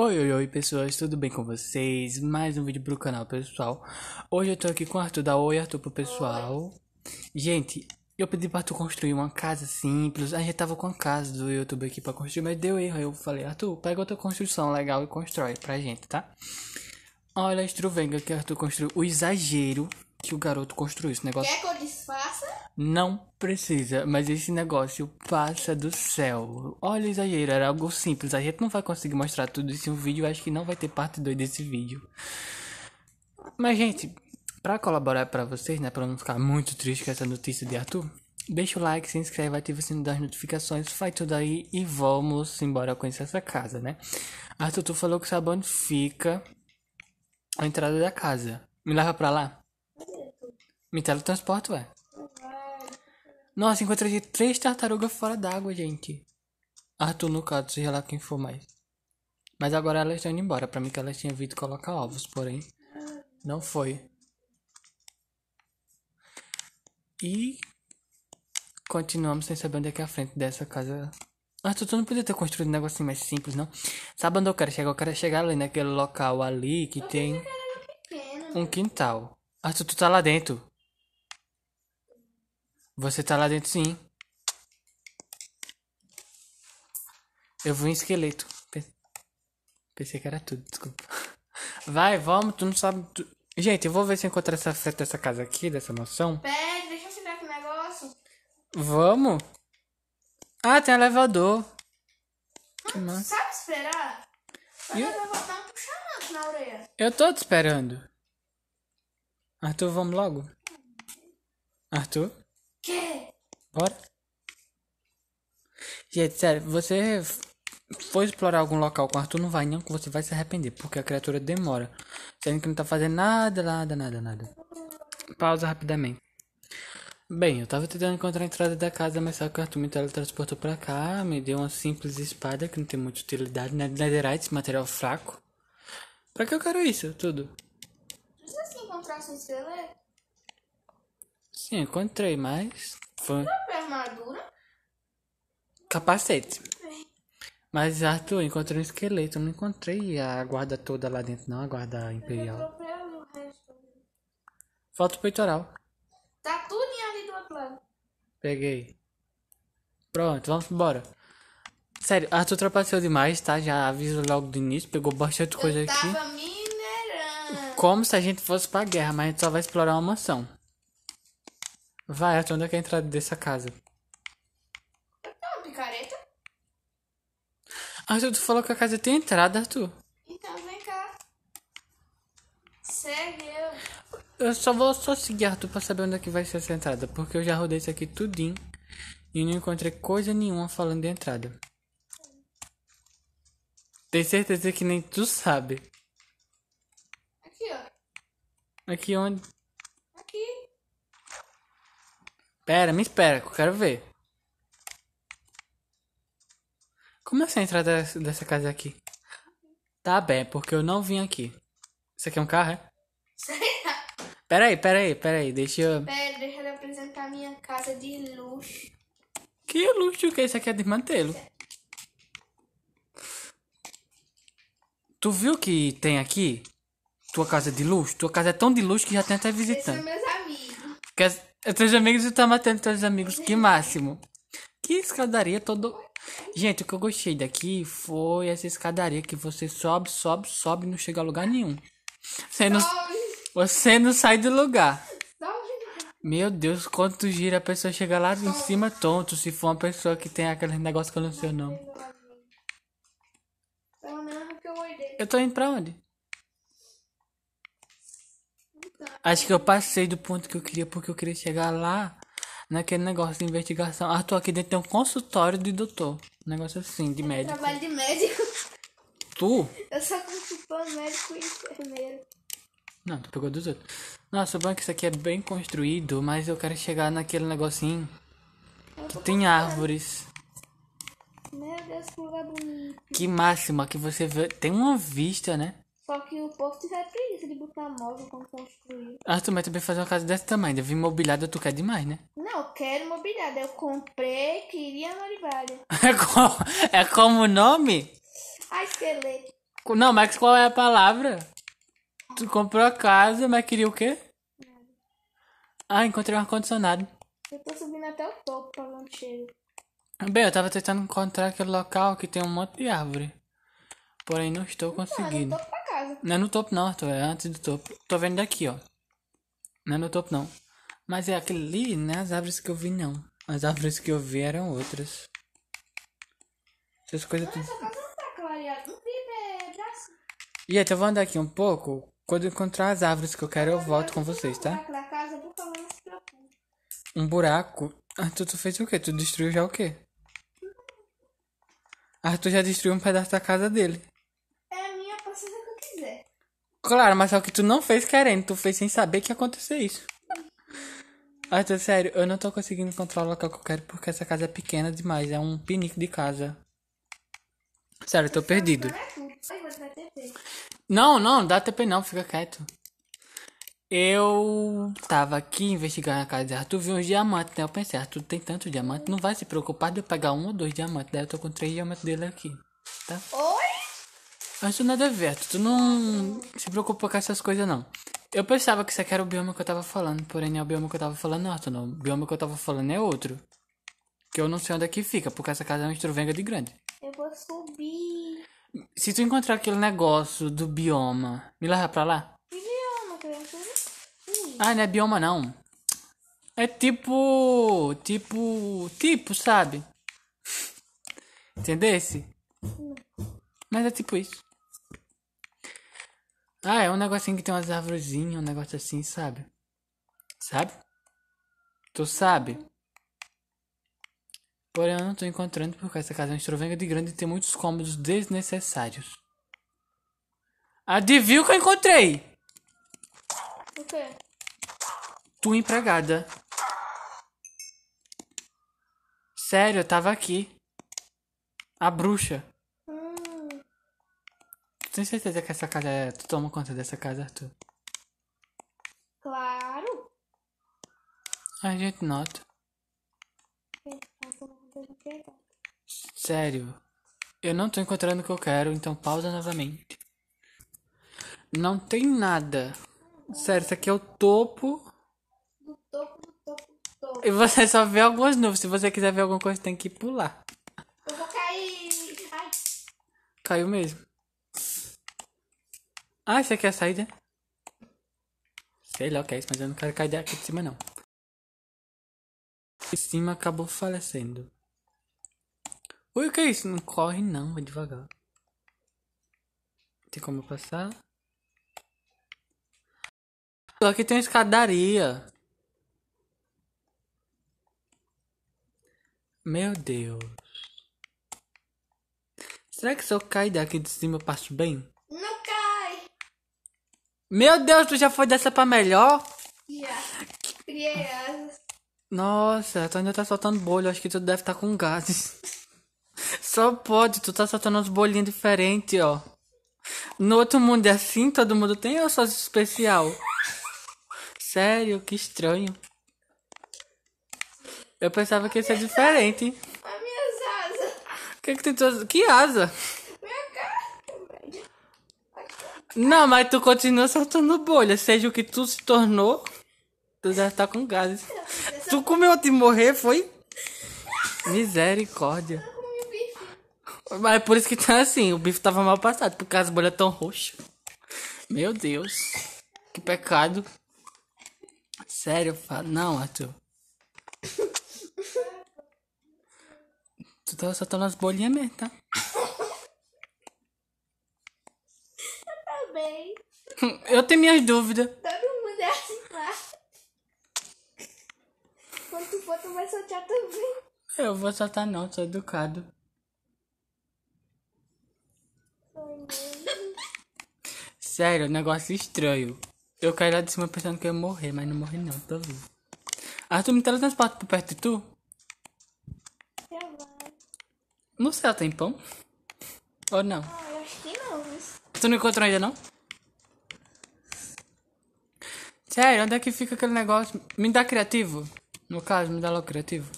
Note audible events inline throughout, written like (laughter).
Oi, oi, oi pessoas, tudo bem com vocês? Mais um vídeo pro canal, pessoal. Hoje eu tô aqui com o Arthur da Oi Arthur pro pessoal. Gente, eu pedi pra tu construir uma casa simples. A gente tava com a casa do YouTube aqui pra construir, mas deu erro. Eu falei, Arthur, pega outra construção legal e constrói pra gente, tá? Olha a estruvenga que Arthur construiu. O exagero que o garoto construiu esse negócio. Quer que eu disfarça? Não precisa, mas esse negócio passa do céu. Olha o exagero, era algo simples. A gente não vai conseguir mostrar tudo isso em um vídeo, acho que não vai ter parte 2 desse vídeo. Mas, gente, para colaborar para vocês, né, para não ficar muito triste com essa notícia de Arthur, deixa o like, se inscreve, ativa o sino das notificações, faz tudo aí e vamos embora conhecer essa casa, né? Arthur, tu falou que o sabão fica a entrada da casa. Me leva pra lá? Me teletransporto, ué. Nossa, encontrei três tartarugas fora d'água, gente. Arthur, no caso, seja lá quem for mais. Mas agora elas estão indo embora. Pra mim que elas tinham vindo colocar ovos, porém. Não foi. E continuamos sem saber onde é que é a frente dessa casa. Arthur, tu não podia ter construído um negocinho mais simples, não? Sabe onde eu quero chegar? Eu quero chegar ali naquele local ali que tem um quintal. Arthur, tu tá lá dentro. Você tá lá dentro sim. Eu vi um esqueleto. Pensei que era tudo, desculpa. (laughs) Vai, vamos, tu não sabe. Tu... Gente, eu vou ver se eu encontro essa frente dessa casa aqui, dessa mansão. Pede, deixa eu chegar aqui o negócio. Vamos? Ah, tem elevador. Que ah, massa. Sabe esperar? Mas eu... Tá vou na orelha. Eu tô te esperando. Arthur, vamos logo? Arthur? Bora? Gente, sério, você foi explorar algum local com Arthur, não vai não, que você vai se arrepender, porque a criatura demora. Sendo que não tá fazendo nada, nada, nada, nada. Pausa rapidamente. Bem, eu tava tentando encontrar a entrada da casa, mas só que o Arthur me teletransportou pra cá, me deu uma simples espada que não tem muita utilidade, né? Netherite, material fraco. Pra que eu quero isso tudo? Precisa se encontrar seu esqueleto? Sim, encontrei, mas. Foi. É armadura. Capacete. Mas Arthur, encontrei um esqueleto, não encontrei a guarda toda lá dentro, não, a guarda imperial. Falta o peitoral. Tá tudo ali do outro lado. Peguei. Pronto, vamos embora. Sério, Arthur ultrapassou demais, tá? Já aviso logo do início, pegou bastante coisa Eu tava aqui. Minerando. Como se a gente fosse pra guerra, mas a gente só vai explorar uma mansão. Vai, Arthur, onde é que é a entrada dessa casa? É uma picareta. Arthur, tu falou que a casa tem entrada, Arthur. Então vem cá. Segue eu. Eu só vou só seguir, Arthur, pra saber onde é que vai ser essa entrada. Porque eu já rodei isso aqui tudinho. E não encontrei coisa nenhuma falando de entrada. Tem certeza que nem tu sabe. Aqui, ó. Aqui onde? Pera, me espera, que eu quero ver. Como é essa assim entrada dessa casa aqui? Tá bem, porque eu não vim aqui. Isso aqui é um carro, é? Sei lá. Pera aí, pera aí, pera aí, deixa eu... Pera, deixa eu apresentar a minha casa de luxo. Que luxo que é? Isso aqui é de mantê-lo. Tu viu que tem aqui? Tua casa de luxo? Tua casa é tão de luxo que já tem até é visitante. Esses são meus amigos. Quer... Teus amigos e estão matando teus amigos, que máximo. Que escadaria todo. Gente, o que eu gostei daqui foi essa escadaria que você sobe, sobe, sobe e não chega a lugar nenhum. Você não, você não sai do lugar. Meu Deus, quanto gira a pessoa chega lá em cima tonto, se for uma pessoa que tem aquele negócio que eu não sei o nome. Eu tô indo pra onde? Acho que eu passei do ponto que eu queria, porque eu queria chegar lá naquele negócio de investigação. Ah, tô aqui dentro tem um consultório de doutor. Um negócio assim, de eu médico. Trabalho de médico. Tu? Eu só consultor médico e enfermeiro. Não, tu pegou dos outros. Nossa, o bom é que isso aqui é bem construído, mas eu quero chegar naquele negocinho que tem árvores. Meu Deus, que lugar bonito. Que máxima que você vê. Tem uma vista, né? Só que o povo tiver preguiça de botar móvel quando construir. Ah, tu vai também fazer uma casa desse tamanho. Deve mobiliada, tu quer demais, né? (laughs) Não, eu quero mobiliada. Eu comprei, queria mobiliada. é, como, é como o nome? Ah, esqueleto. Não, mas qual é a palavra? Tu comprou a casa, mas queria o quê? Nada. Ah, encontrei um ar-condicionado. Eu tô subindo até o topo pra não cheiro. Bem, eu tava tentando encontrar aquele local que tem um monte de árvore. Porém, não estou conseguindo. Não, não tô casa. Não é no topo não, Arthur. É antes do topo. Tô vendo daqui, ó. Não é no topo não. Mas é aquele ali, né? As árvores que eu vi não. As árvores que eu vi eram outras. Essas coisas tudo. Tá Nossa, é né, E aí, eu vou andar aqui um pouco. Quando eu encontrar as árvores que eu quero, eu volto com vocês, tá? Um buraco? Arthur, tu fez o quê? Tu destruiu já o quê? Arthur já destruiu um pedaço da casa dele. Claro, mas só é que tu não fez querendo, tu fez sem saber que ia acontecer isso. Ah, tô sério, eu não tô conseguindo controlar o local que eu quero porque essa casa é pequena demais, é um pinico de casa. Sério, eu tô perdido. Não, não, dá TP não, fica quieto. Eu tava aqui investigando a casa de Arthur, vi uns diamantes, né? Eu pensei, Arthur tem tanto diamante, não vai se preocupar de eu pegar um ou dois diamantes. Daí eu tô com três diamantes dele aqui, tá? Oh! Mas nada é verto, tu não se preocupa com essas coisas não. Eu pensava que isso aqui era o bioma que eu tava falando, porém não é o bioma que eu tava falando, não, Arthur, não. O bioma que eu tava falando é outro. Que eu não sei onde é que fica, porque essa casa é uma estruvenga de grande. Eu vou subir. Se tu encontrar aquele negócio do bioma, me leva pra lá. Que bioma? Que eu ah, não é bioma não. É tipo. Tipo. Tipo, sabe? Entendesse? Não. Hum. Mas é tipo isso. Ah, é um negocinho que tem umas árvorezinhas, um negócio assim, sabe? Sabe? Tu sabe? Porém, eu não tô encontrando porque essa casa é estrovenga de grande e tem muitos cômodos desnecessários. Adivinha o que eu encontrei? O quê? Tu empregada. Sério, eu tava aqui. A bruxa tem certeza que essa casa é. Tu toma conta dessa casa, Arthur? Claro. A gente nota. É, Sério. Eu não tô encontrando o que eu quero, então pausa novamente. Não tem nada. Sério, isso aqui é o topo. Do topo, do topo, do topo. E você só vê algumas nuvens. Se você quiser ver alguma coisa, tem que pular. Eu vou cair. Ai. Caiu mesmo. Ah, essa aqui é a saída. Sei lá o que é isso, mas eu não quero cair daqui de cima, não. De cima acabou falecendo. Ui, o que é isso? Não corre, não. Vai é devagar. Tem como passar? Aqui tem uma escadaria. Meu Deus. Será que se eu cair daqui de cima eu passo bem? Meu Deus, tu já foi dessa pra melhor? Já. Criei Nossa, tu ainda tá soltando bolha. Acho que tu deve estar tá com gases. (laughs) Só pode, tu tá soltando uns bolinhos diferentes, ó. No outro mundo é assim, todo mundo tem ou só especial? Sério, que estranho. Eu pensava que ia ser diferente. As minhas asas. Que que tem tuas... Que asa? Não, mas tu continua soltando bolha. Seja o que tu se tornou, tu já tá com gases. Tu comeu antes de morrer, foi? Misericórdia. Mas é por isso que tá assim, o bife tava mal passado, porque as bolhas tão roxas. Meu Deus. Que pecado. Sério, fala Não, Arthur. tu tava soltando as bolinhas mesmo, tá? (laughs) Eu tenho minhas dúvidas. Todo mundo é assim, pá. Quando tu for, tu vai soltar também. Eu vou soltar não, sou educado. Sério, negócio estranho. Eu caí lá de cima pensando que ia morrer, mas não morri não, tô vivo. tu me teletransporta por perto de tu? Já vai. Não sei, tem pão? Ou não? Ah, eu acho que não. Tu não encontrou ainda não? Sério, onde é que fica aquele negócio? Me dá criativo. No caso, me dá logo criativo.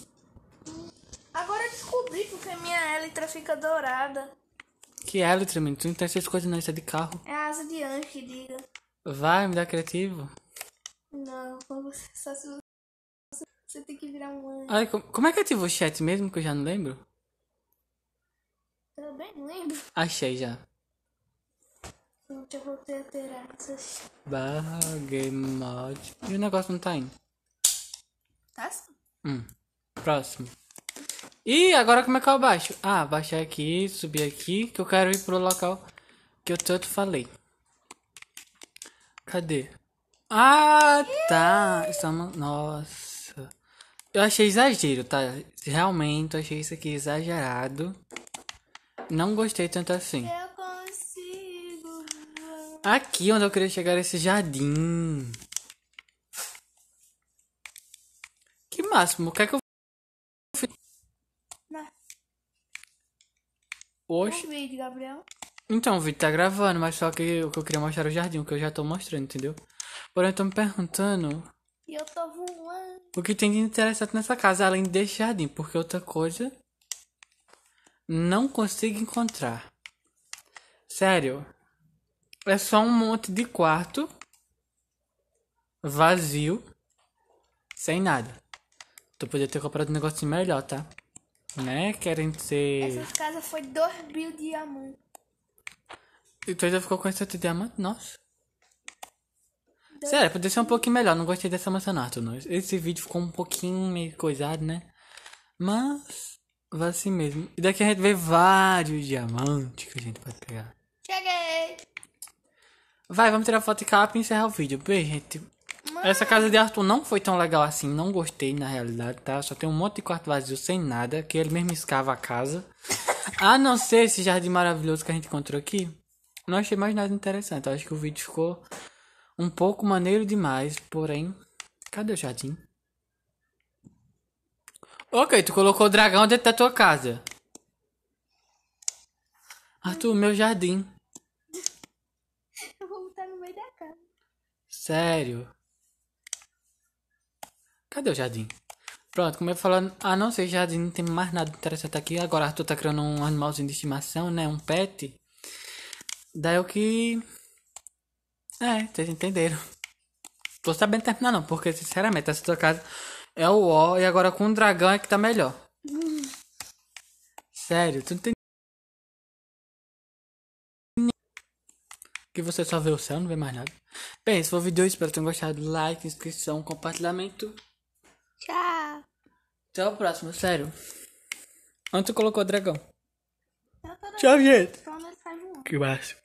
Agora descobri porque minha Elytra fica dourada. Que é, Elytra, menino? Tu não tem essas coisas não, isso é de carro. É asa de anjo diga. Vai, me dá criativo. Não, só se você, você tem que virar um anjo. Ai, como, como é que ativa é tipo o chat mesmo que eu já não lembro? Também não lembro. Achei já. Gente, eu voltei a ter asas. Barra game mod. E o negócio não tá indo. Tá sim. Hum. Próximo. E agora como é que eu baixo? Ah, baixar aqui, subir aqui, que eu quero ir pro local que eu tanto falei. Cadê? Ah, tá. Estamos... É Nossa. Eu achei exagero, tá? Realmente, eu achei isso aqui exagerado. Não gostei tanto assim. Eu Aqui onde eu queria chegar esse jardim. Que máximo, o que é que eu fiz? Oxe. Um vídeo, Gabriel. Então, o vídeo tá gravando, mas só que o que eu queria mostrar era o jardim, o que eu já tô mostrando, entendeu? Porém, eu tô me perguntando. E eu tô voando. O que tem de interessante nessa casa, além desse jardim, porque outra coisa. Não consigo encontrar. Sério. É só um monte de quarto vazio, sem nada. Tu podia ter comprado um negócio melhor, tá? Né? Querem ser. Essa casa foi 2 mil diamantes. E tu ainda ficou com essa de diamante? Nossa. Dois Sério, podia ser um pouquinho melhor. Não gostei dessa maçã, Não. Esse vídeo ficou um pouquinho meio coisado, né? Mas. Vai assim mesmo. E daqui a gente vê vários diamantes que a gente pode pegar. Cheguei! Vai, vamos tirar foto de capa e encerrar o vídeo. Beijo, gente. Essa casa de Arthur não foi tão legal assim. Não gostei, na realidade, tá? Só tem um monte de quarto vazio sem nada. Que ele mesmo escava a casa. a não ser esse jardim maravilhoso que a gente encontrou aqui. Não achei mais nada interessante. acho que o vídeo ficou um pouco maneiro demais. Porém, cadê o jardim? Ok, tu colocou o dragão dentro da tua casa. Arthur, meu jardim da Sério? Cadê o jardim? Pronto, como eu falando, a não ser jardim, não tem mais nada interessante aqui. Agora Arthur tá criando um animalzinho de estimação, né? Um pet. Daí o que. É, vocês entenderam. Tô sabendo terminar não, porque sinceramente essa tua casa é o ó e agora com o dragão é que tá melhor. Hum. Sério, tu não tem. que você só vê o céu, não vê mais nada. Bem, esse foi o vídeo, espero que tenham gostado. Like, inscrição, compartilhamento. Tchau. Até o próximo, sério. Onde tu colocou o dragão? Tá Tchau, gente. Que massa.